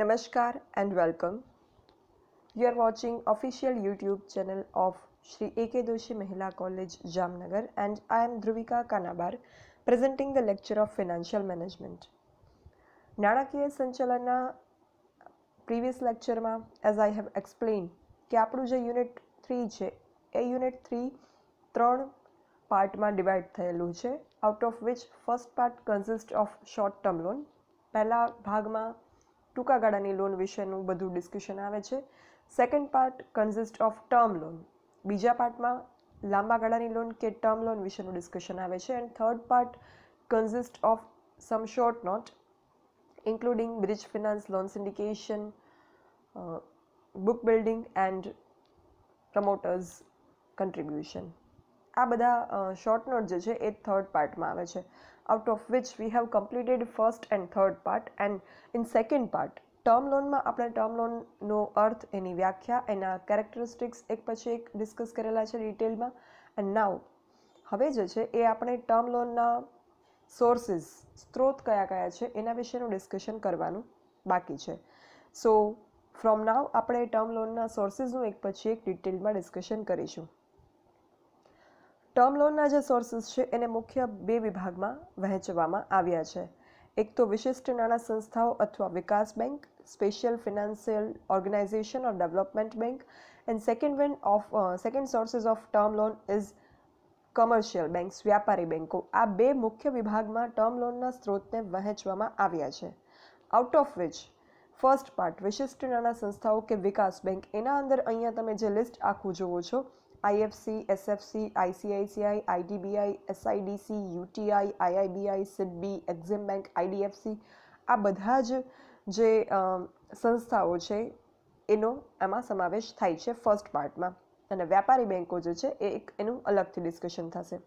Namaskar and welcome. You are watching official YouTube channel of Sri A.K. Doshi Mahila College, Jamnagar and I am Dhruvika Kanabar presenting the lecture of Financial Management. નાણાકીય સંચાલનના previous લેક્ચરમાં as I have explain કે આપણું જે unit three છે એ unit three ત્રણ પાર્ટમાં divide થયેલું છે out of which first part consist of short term loan પહેલા ભાગમાં ટૂંકા ગાળાની લોન વિશેનું બધું ડિસ્કશન આવે છે second part consist of term loan બીજા પાર્ટમાં લાંબા ગાળાની લોન કે ટર્મ લોન વિશેનું ડિસ્કશન આવે છે and third part consist of some short note including bridge finance loan syndication book building and promoters contribution આ બધા શોર્ટ uh, નોટ જે છે એ થર્ડ પાર્ટમાં આવે છે out of which we have completed first and third part and in second part term લોનમાં આપણે term લોનનો અર્થ એની વ્યાખ્યા એના કેરેક્ટરિસ્ટિક્સ એક પછી એક ડિસ્કસ કરેલા છે ડિટેલમાં એન્ડ નાવ હવે જે છે એ આપણે ટર્મ લોનના સોર્સિસ સ્ત્રોત કયા કયા છે એના વિશેનું ડિસ્કશન કરવાનું બાકી છે સો ફ્રોમ નાવ આપણે ટર્મ લોનના સોર્સિસનું એક પછી એક ડિટેલમાં ડિસ્કશન કરીશું ટર્મ લોનના જે સોર્સિસ છે એને મુખ્ય બે વિભાગમાં વહેંચવામાં આવ્યા છે એક તો વિશિષ્ટ નાણાં સંસ્થાઓ અથવા વિકાસ bank special financial organisation or development bank and second one of second sources of term loan is commercial banks વ્યાપારી બેન્કો આ બે મુખ્ય વિભાગમાં ટર્મ લોનના સ્ત્રોતને વહેંચવામાં આવ્યા છે out of which first part વિશિષ્ટ નાણાં સંસ્થાઓ કે વિકાસ બેંક એના અંદર અહીંયા તમે જે લિસ્ટ આખું જુઓ છો IFC SFC ICICI IDBI SIDC UTI IIBI SIDBI EXIM bank IDFC આ બધા જ જે સંસ્થાઓ છે એનો એમાં સમાવેશ થાય છે ફર્સ્ટ પાર્ટમાં અને વ્યાપારી બેન્કો જે છે એ એક એનું અલગથી ડિસ્કશન થશે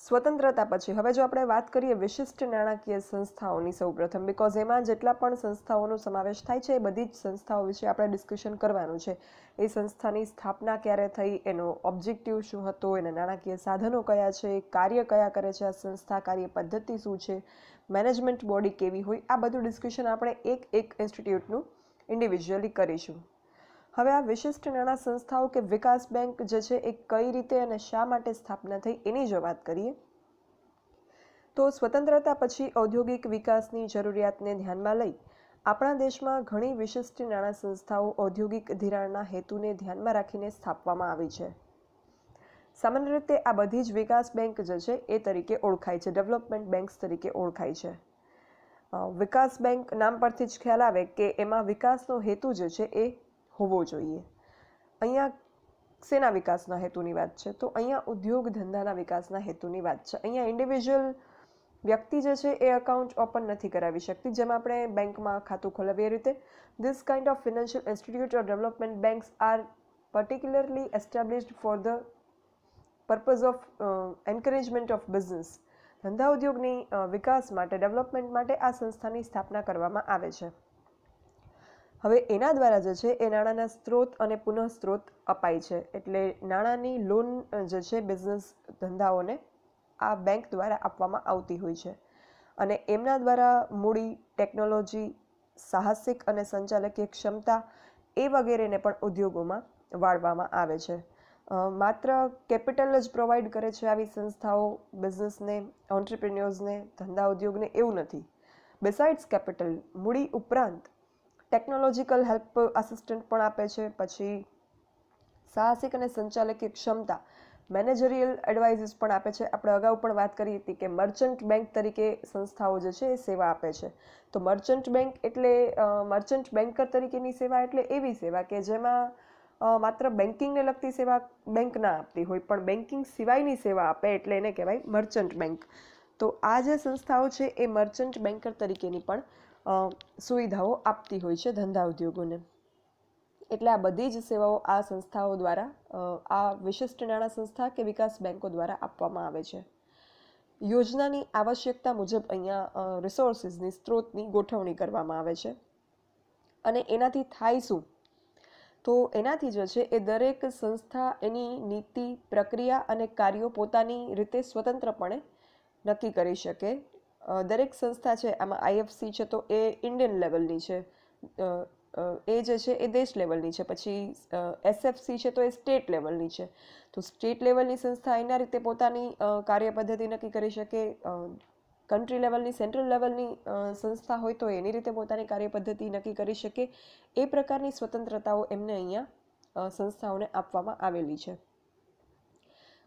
સ્વતંત્રતા પછી હવે જો આપણે વાત કરીએ વિશિષ્ટ નાણાકીય સંસ્થાઓની સૌપ્રથમ બિકોઝ એમાં જેટલા પણ સંસ્થાઓનો સમાવેશ થાય છે એ બધી જ સંસ્થાઓ વિશે આપણે ડિસ્કશન કરવાનું છે એ સંસ્થાની સ્થાપના ક્યારે થઈ એનો ઓબ્જેક્ટિવ શું હતો એના નાણાકીય સાધનો કયા છે કાર્ય કયા કરે છે આ સંસ્થા કાર્ય પદ્ધતિ શું છે મેનેજમેન્ટ બોડી કેવી હોય આ બધું ડિસ્કશન આપણે એક એક ઇન્સ્ટિટ્યૂટનું ઇન્ડિવિજ્યુઅલી કરીશું હવે આ વિશિષ્ટ નાણાં સંસ્થાઓ કે વિકાસ બેંક જે છે એ કઈ રીતે અને શા માટે સ્થાપના થઈ એની જો વાત કરીએ તો સ્વતંત્રતા પછી ઔદ્યોગિક વિકાસની જરૂરિયાતને ધ્યાનમાં લઈ આપણા દેશમાં ઘણી વિશિષ્ટ નાણાં સંસ્થાઓ ઔદ્યોગિક ધિરાણના હેતુને ધ્યાનમાં રાખીને સ્થાપવામાં આવી છે સામાન્ય રીતે આ બધી જ વિકાસ બેંક જે છે એ તરીકે ઓળખાય છે ડેવલપમેન્ટ બેંક્સ તરીકે ઓળખાય છે વિકાસ બેંક નામ પરથી જ ખ્યાલ આવે કે એમાં વિકાસનો હેતુ જે છે એ હોવો જોઈએ અહીંયા શેના વિકાસના હેતુની વાત છે તો અહીંયા ઉદ્યોગ ધંધાના વિકાસના હેતુની વાત છે અહીંયા ઇન્ડિવિજ્યુઅલ વ્યક્તિ જે છે એ અકાઉન્ટ ઓપન નથી કરાવી શકતી જેમ આપણે બેંકમાં ખાતું ખોલાવીએ રીતે this kind of financial institute or development banks are particularly established for the purpose of encouragement of business ધંધા ઉદ્યોગની વિકાસ માટે ડેવલપમેન્ટ માટે આ સંસ્થાની સ્થાપના કરવામાં આવે છે હવે એના દ્વારા જે છે એ નાણાંના સ્ત્રોત અને પુનઃ સ્ત્રોત અપાય છે એટલે નાણાંની લોન જે છે બિઝનેસ ધંધાઓને આ બેંક દ્વારા આપવામાં આવતી હોય છે અને એમના દ્વારા મૂડી ટેકનોલોજી સાહસિક અને સંચાલકીય ક્ષમતા એ વગેરેને પણ ઉદ્યોગોમાં વાળવામાં આવે છે માત્ર કેપિટલ જ પ્રોવાઈડ કરે છે આવી સંસ્થાઓ બિઝનેસને ઓન્ટરપ્રિન્યોર્સને ધંધા ઉદ્યોગને એવું નથી બિસાઇડ્સ કેપિટલ મૂડી ઉપરાંત ટેકનોલોજીકલ હેલ્પ આસિસ્ટન્ટ પણ આપે છે પછી સાહસિક અને સંચાલકીય ક્ષમતા મેનેજરિયલ એડવાઇઝીસ પણ આપે છે આપણે અગાઉ પણ વાત કરી હતી કે મર્ચન્ટ બેંક તરીકે સંસ્થાઓ જે છે એ સેવા આપે છે તો મર્ચન્ટ બેંક એટલે મર્ચન્ટ બેન્કર તરીકેની સેવા એટલે એવી સેવા કે જેમાં માત્ર બેન્કિંગને લગતી સેવા બેંક ના આપતી હોય પણ બેન્કિંગ સિવાયની સેવા આપે એટલે એને કહેવાય મર્ચન્ટ બેંક તો આ જે સંસ્થાઓ છે એ મર્ચન્ટ બેન્કર તરીકેની પણ સુવિધાઓ આપતી હોય છે ધંધા ઉદ્યોગોને એટલે આ બધી જ સેવાઓ આ સંસ્થાઓ દ્વારા આ વિશિષ્ટ નાણાં સંસ્થા કે વિકાસ બેન્કો દ્વારા આપવામાં આવે છે યોજનાની આવશ્યકતા મુજબ અહીંયા રિસોર્સિસની સ્ત્રોતની ગોઠવણી કરવામાં આવે છે અને એનાથી થાય શું તો એનાથી જે છે એ દરેક સંસ્થા એની નીતિ પ્રક્રિયા અને કાર્યો પોતાની રીતે સ્વતંત્રપણે નક્કી કરી શકે દરેક સંસ્થા છે આમાં આઈએફસી છે તો એ ઇન્ડિયન લેવલની છે એ જે છે એ દેશ લેવલની છે પછી એસએફસી છે તો એ સ્ટેટ લેવલની છે તો સ્ટેટ લેવલની સંસ્થા એના રીતે પોતાની કાર્ય પદ્ધતિ નક્કી કરી શકે કન્ટ્રી લેવલની સેન્ટ્રલ લેવલની સંસ્થા હોય તો એની રીતે પોતાની કાર્ય પદ્ધતિ નક્કી કરી શકે એ પ્રકારની સ્વતંત્રતાઓ એમને અહીંયા સંસ્થાઓને આપવામાં આવેલી છે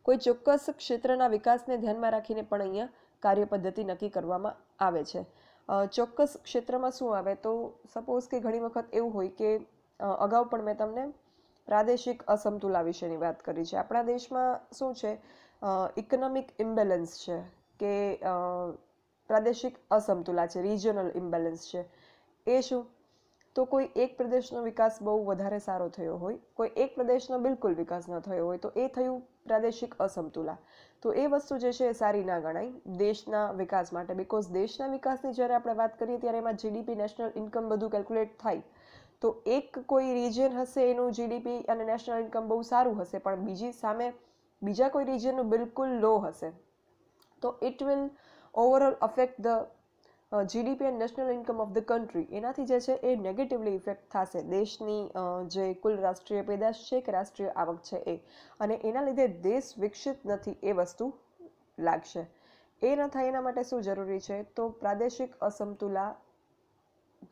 કોઈ ચોક્કસ ક્ષેત્રના વિકાસને ધ્યાનમાં રાખીને પણ અહીંયા કાર્ય પદ્ધતિ નક્કી કરવામાં આવે છે ચોક્કસ ક્ષેત્રમાં શું આવે તો સપોઝ કે ઘણી વખત એવું હોય કે અગાઉ પણ મેં તમને પ્રાદેશિક અસમતુલા વિશેની વાત કરી છે આપણા દેશમાં શું છે ઇકોનોમિક ઇમ્બેલેન્સ છે કે પ્રાદેશિક અસમતુલા છે રિજનલ ઇમ્બેલેન્સ છે એ શું તો કોઈ એક પ્રદેશનો વિકાસ બહુ વધારે સારો થયો હોય કોઈ એક પ્રદેશનો બિલકુલ વિકાસ ન થયો હોય તો એ થયું પ્રાદેશિક અસમતુલા તો એ વસ્તુ જે છે એ સારી ના ગણાય દેશના વિકાસ માટે બિકોઝ દેશના વિકાસની જ્યારે આપણે વાત કરીએ ત્યારે એમાં જીડીપી નેશનલ ઇન્કમ બધું કેલ્ક્યુલેટ થાય તો એક કોઈ રિજિયન હશે એનું જીડીપી અને નેશનલ ઇન્કમ બહુ સારું હશે પણ બીજી સામે બીજા કોઈ રિજિયનનું બિલકુલ લો હશે તો it will overall affect the GDP and national income of the country એનાથી જે છે એ નેગેટિવલી ઇફેક્ટ થશે દેશની જે કુલ રાષ્ટ્રીય પેદાશ છે કે રાષ્ટ્રીય આવક છે એ અને એના લીધે દેશ વિકસિત નથી એ વસ્તુ લાગશે એ ન થાય એના માટે શું જરૂરી છે તો પ્રાદેશિક અસમતુલા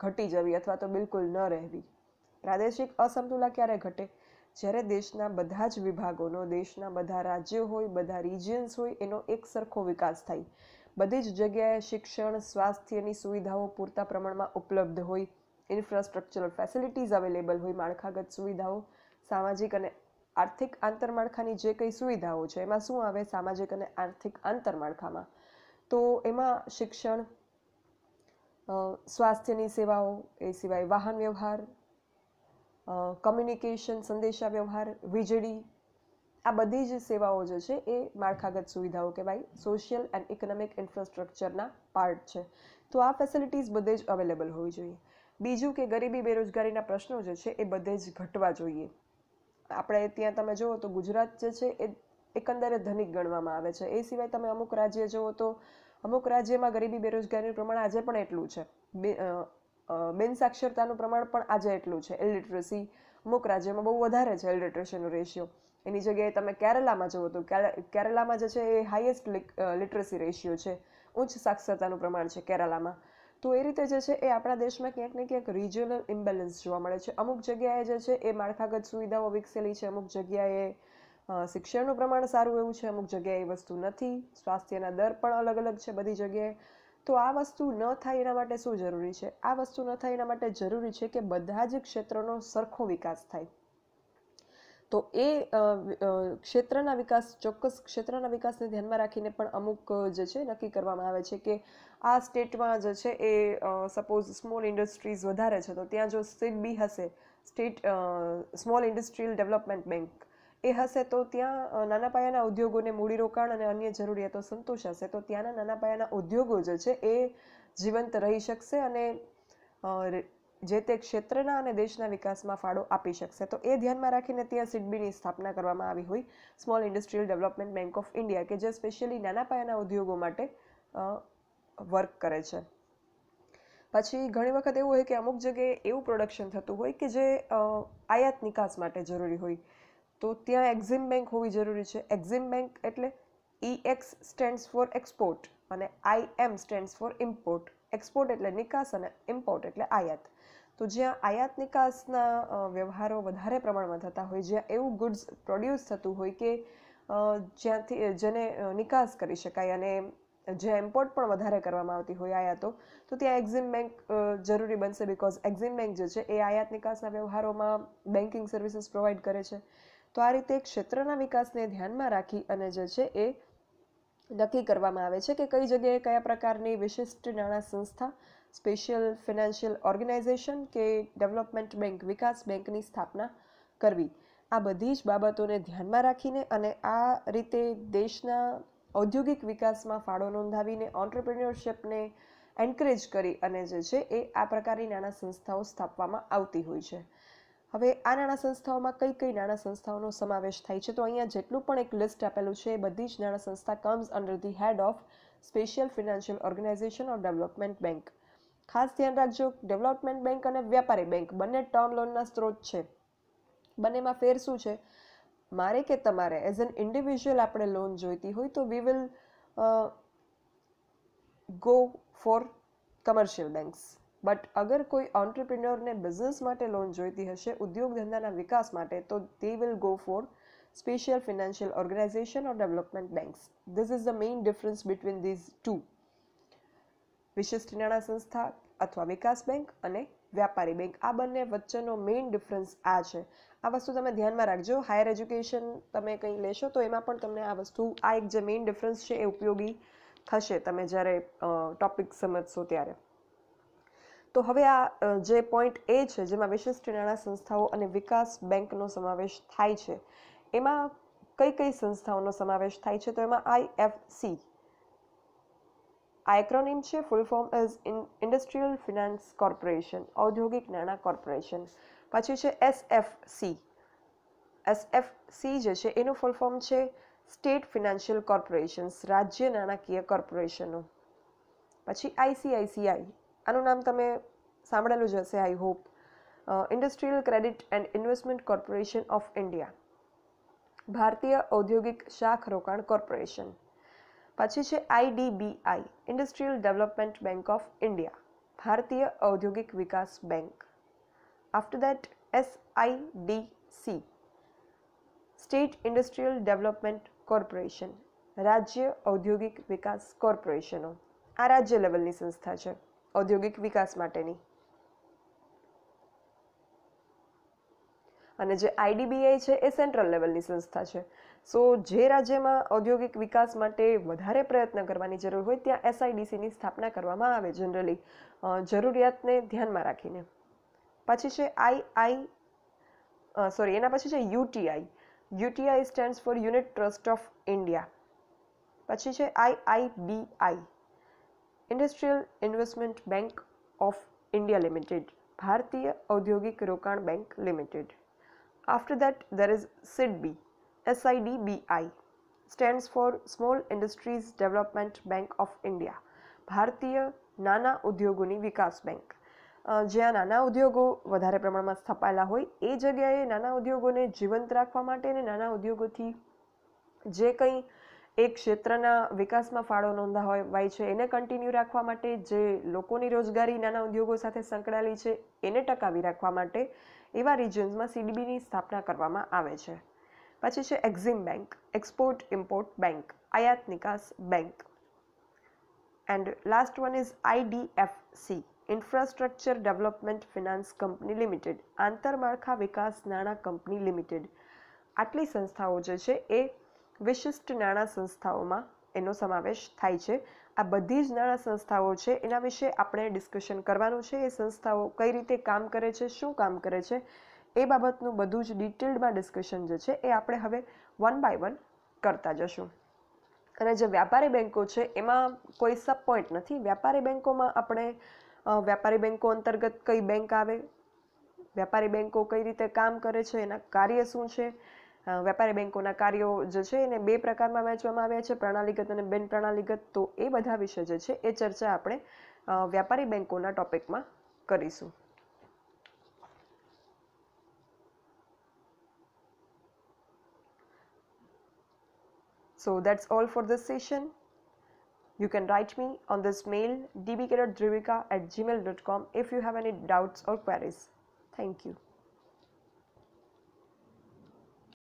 ઘટી જવી અથવા તો બિલકુલ ન રહેવી પ્રાદેશિક અસમતુલા ક્યારે ઘટે જ્યારે દેશના બધા જ વિભાગોનો દેશના બધા રાજ્યો હોય બધા રિજિયન્સ હોય એનો એક સરખો વિકાસ થાય બધી જ જગ્યાએ શિક્ષણ સ્વાસ્થ્યની સુવિધાઓ પૂરતા પ્રમાણમાં ઉપલબ્ધ હોય ઇન્ફ્રાસ્ટ્રક્ચર ફેસિલિટીઝ અવેલેબલ હોય માળખાગત સુવિધાઓ સામાજિક અને આર્થિક આંતરમાળખાની જે કંઈ સુવિધાઓ છે એમાં શું આવે સામાજિક અને આર્થિક આંતરમાળખામાં તો એમાં શિક્ષણ સ્વાસ્થ્યની સેવાઓ એ સિવાય વાહન વ્યવહાર કમ્યુનિકેશન સંદેશા વ્યવહાર વીજળી આ બધી જ સેવાઓ જે છે એ માળખાગત સુવિધાઓ કહેવાય સોશિયલ એન્ડ ઇકોનોમિક ઇન્ફ્રાસ્ટ્રક્ચરના પાર્ટ છે તો આ ફેસિલિટીઝ બધે જ અવેલેબલ હોવી જોઈએ બીજું કે ગરીબી બેરોજગારીના પ્રશ્નો જે છે એ બધે જ ઘટવા જોઈએ આપણે ત્યાં તમે જુઓ તો ગુજરાત જે છે એ એકંદરે ધનિક ગણવામાં આવે છે એ સિવાય તમે અમુક રાજ્ય જુઓ તો અમુક રાજ્યમાં ગરીબી બેરોજગારીનું પ્રમાણ આજે પણ એટલું છે બિન સાક્ષરતાનું પ્રમાણ પણ આજે એટલું છે એલિટરસી અમુક રાજ્યમાં બહુ વધારે છે એલિટરેશનનો રેશિયો એની જગ્યાએ તમે કેરલામાં જુઓ તો કેરલામાં જે છે એ હાઈએસ્ટ લિટરસી રેશિયો છે ઉચ્ચ સાક્ષરતાનું પ્રમાણ છે કેરલામાં તો એ રીતે જે છે એ આપણા દેશમાં ક્યાંક ને ક્યાંક રિજિયોનલ ઇમ્બેલેન્સ જોવા મળે છે અમુક જગ્યાએ જે છે એ માળખાગત સુવિધાઓ વિકસેલી છે અમુક જગ્યાએ શિક્ષણનું પ્રમાણ સારું એવું છે અમુક જગ્યાએ એ વસ્તુ નથી સ્વાસ્થ્યના દર પણ અલગ અલગ છે બધી જગ્યાએ તો આ વસ્તુ ન થાય એના માટે શું જરૂરી છે આ વસ્તુ ન થાય એના માટે જરૂરી છે કે બધા જ ક્ષેત્રોનો સરખો વિકાસ થાય તો એ ક્ષેત્રના વિકાસ ચોક્કસ ક્ષેત્રના વિકાસને ધ્યાનમાં રાખીને પણ અમુક જે છે નક્કી કરવામાં આવે છે કે આ સ્ટેટમાં જે છે એ સપોઝ સ્મોલ ઇન્ડસ્ટ્રીઝ વધારે છે તો ત્યાં જો સ્ટેટ હશે state small industrial development bank એ હશે તો ત્યાં નાના પાયાના ઉદ્યોગોને મૂડીરોકાણ અને અન્ય જરૂરિયાતો સંતોષાશે તો ત્યાંના નાના પાયાના ઉદ્યોગો જે છે એ જીવંત રહી શકશે અને જે તે ક્ષેત્રના અને દેશના વિકાસમાં ફાળો આપી શકશે તો એ ધ્યાનમાં રાખીને ત્યાં સિડબીની સ્થાપના કરવામાં આવી હોય small industrial development bank of India કે જે સ્પેશિયલી નાના પાયાના ઉદ્યોગો માટે વર્ક કરે છે પછી ઘણી વખત એવું હોય કે અમુક જગ્યાએ એવું પ્રોડક્શન થતું હોય કે જે આયાત નિકાસ માટે જરૂરી હોય તો ત્યાં એક્ઝિમ બેંક હોવી જરૂરી છે એક્ઝિમ બેંક એટલે E X stands for export અને I M stands for import export એટલે નિકાસ અને ઇમ્પોર્ટ એટલે આયાત તો જ્યાં આયાત નિકાસના વ્યવહારો વધારે પ્રમાણમાં થતા હોય જ્યાં એવું ગુડ્સ પ્રોડ્યુસ થતું હોય કે જ્યાંથી જેને નિકાસ કરી શકાય અને જ્યાં ઇમ્પોર્ટ પણ વધારે કરવામાં આવતી હોય આયાતો તો ત્યાં એક્ઝિમ બેંક જરૂરી બનશે બિકોઝ એક્ઝિમ બેંક જે છે એ આયાત નિકાસના વ્યવહારોમાં બેન્કિંગ સર્વિસીસ પ્રોવાઈડ કરે છે તો આ રીતે ક્ષેત્રના વિકાસને ધ્યાનમાં રાખી અને જે છે એ નક્કી કરવામાં આવે છે કે કઈ જગ્યાએ કયા પ્રકારની વિશિષ્ટ નાણાં સંસ્થા સ્પેશિયલ ફિનાન્શિયલ ઓર્ગેનાઇઝેશન કે ડેવલપમેન્ટ બેંક વિકાસ બેંકની સ્થાપના કરવી આ બધી જ બાબતોને ધ્યાનમાં રાખીને અને આ રીતે દેશના ઔદ્યોગિક વિકાસમાં ફાળો નોંધાવીને ઓન્ટરપ્રિન્યોરશિપને એન્કરેજ કરી અને જે છે એ આ પ્રકારની નાણાં સંસ્થાઓ સ્થાપવામાં આવતી હોય છે હવે આ નાણાં સંસ્થાઓમાં કઈ કઈ નાણાં સંસ્થાઓનો સમાવેશ થાય છે તો અહીંયા જેટલું પણ એક લિસ્ટ આપેલું છે એ બધી જ નાણાં સંસ્થા comes under the head of special financial organisation of development bank ખાસ ધ્યાન રાખજો ડેવલપમેન્ટ બેંક અને વ્યાપારી બેંક બંને ટર્મ લોનના સ્ત્રોત છે બંનેમાં ફેર શું છે મારે કે તમારે એઝ એન ઇન્ડિવિજ્યુઅલ આપણે લોન જોઈતી હોય તો we will go for commercial banks but અગર કોઈ ઓન્ટરપ્રિન્યોરને બિઝનેસ માટે લોન જોઈતી હશે ઉદ્યોગ ધંધાના વિકાસ માટે તો they will go for special financial organisation or development banks this is the main difference between these two વિશિષ્ટ નાણાં સંસ્થા અથવા વિકાસ બેંક અને વ્યાપારી બેંક આ બંને વચ્ચેનો મેઇન ડિફરન્સ આ છે આ વસ્તુ તમે ધ્યાનમાં રાખજો હાયર એજ્યુકેશન તમે કંઈ લેશો તો એમાં પણ તમને આ વસ્તુ આ એક જે મેઇન ડિફરન્સ છે એ ઉપયોગી થશે તમે જ્યારે ટોપિક સમજશો ત્યારે તો હવે આ જે પોઈન્ટ એ છે જેમાં વિશિષ્ટ નાણાં સંસ્થાઓ અને વિકાસ બેંકનો સમાવેશ થાય છે એમાં કઈ કઈ સંસ્થાઓનો સમાવેશ થાય છે તો એમાં આઈએફસી આ એક્રોનિમ છે full form is industrial finance corporation ઔદ્યોગિક નાણાં કોર્પોરેશન પછી છે એસએફસી એસએફસી જે છે એનું ફૂલ ફોર્મ છે સ્ટેટ ફિનાન્શિયલ કોર્પોરેશન્સ રાજ્ય નાણાકીય કોર્પોરેશનો પછી આઈસીઆઈસીઆઈ આનું નામ તમે સાંભળેલું જ હશે I hope industrial credit and investment corporation of India ભારતીય ઔદ્યોગિક શાખ રોકાણ કોર્પોરેશન પછી છે IDBI industrial development bank of India ભારતીય ઔદ્યોગિક વિકાસ bank after that SIDC state industrial development corporation રાજ્ય ઔદ્યોગિક વિકાસ કોર્પોરેશનો આ રાજ્ય લેવલની સંસ્થા છે ઔદ્યોગિક વિકાસ માટેની અને જે આઈડીબીઆઈ છે એ સેન્ટ્રલ લેવલની સંસ્થા છે સો જે રાજ્યમાં ઔદ્યોગિક વિકાસ માટે વધારે પ્રયત્ન કરવાની જરૂર હોય ત્યાં એસઆઈડીસીની સ્થાપના કરવામાં આવે જનરલી જરૂરિયાતને ધ્યાનમાં રાખીને પછી છે આઈઆઈ સોરી એના પછી છે UTI UTI stands for unit trust of India પછી છે IIBI industrial investment bank of India Limited, Bharatiya Audyogik Rokan Bank Limited. After that, there is SIDBI, SIDBI, stands for Small Industries Development Bank of India, ભારતીય નાના ઉદ્યોગોની વિકાસ bank જ્યાં નાના ઉદ્યોગો વધારે પ્રમાણમાં સ્થપાયેલા હોય એ જગ્યાએ નાના ઉદ્યોગોને જીવંત રાખવા માટે અને નાના ઉદ્યોગોથી જે કંઈ એ ક્ષેત્રના વિકાસમાં ફાળો નોંધાવાય છે એને કન્ટિન્યુ રાખવા માટે જે લોકોની રોજગારી નાના ઉદ્યોગો સાથે સંકળાયેલી છે એને ટકાવી રાખવા માટે એવા રિજન્સમાં સીડીબીની સ્થાપના કરવામાં આવે છે પછી છે EXIM bank export import bank આયાત નિકાસ bank and last one is IDFC infrastructure development finance company limited આંતરમાળખા વિકાસ નાણાં કંપની લિમિટેડ આટલી સંસ્થાઓ જે છે એ વિશિષ્ટ નાણાં સંસ્થાઓમાં એનો સમાવેશ થાય છે આ બધી જ નાણાં સંસ્થાઓ છે એના વિશે આપણે ડિસ્કશન કરવાનું છે એ સંસ્થાઓ કઈ રીતે કામ કરે છે શું કામ કરે છે એ બાબતનું બધું જ ડિટેલ્ડમાં ડિસ્કશન જે છે એ આપણે હવે વન બાય વન કરતા જશું અને જે વ્યાપારી બેન્કો છે એમાં કોઈ સબ પોઈન્ટ નથી વ્યાપારી બેન્કોમાં આપણે વ્યાપારી બેન્કો અંતર્ગત કઈ બેંક આવે વ્યાપારી બેન્કો કઈ રીતે કામ કરે છે એના કાર્ય શું છે વેપારી બેન્કોના કાર્યો જે છે એને બે પ્રકારમાં વહેંચવામાં આવ્યા છે પ્રણાલીગત અને બિન પ્રણાલીગત તો એ બધા વિશે જે છે એ ચર્ચા આપણે વ્યાપારી બેન્કોના ટોપિકમાં કરીશું So that's all for this session. You can write me on this mail dbk.drivika at gmail.com if you have any doubts or queries. Thank you.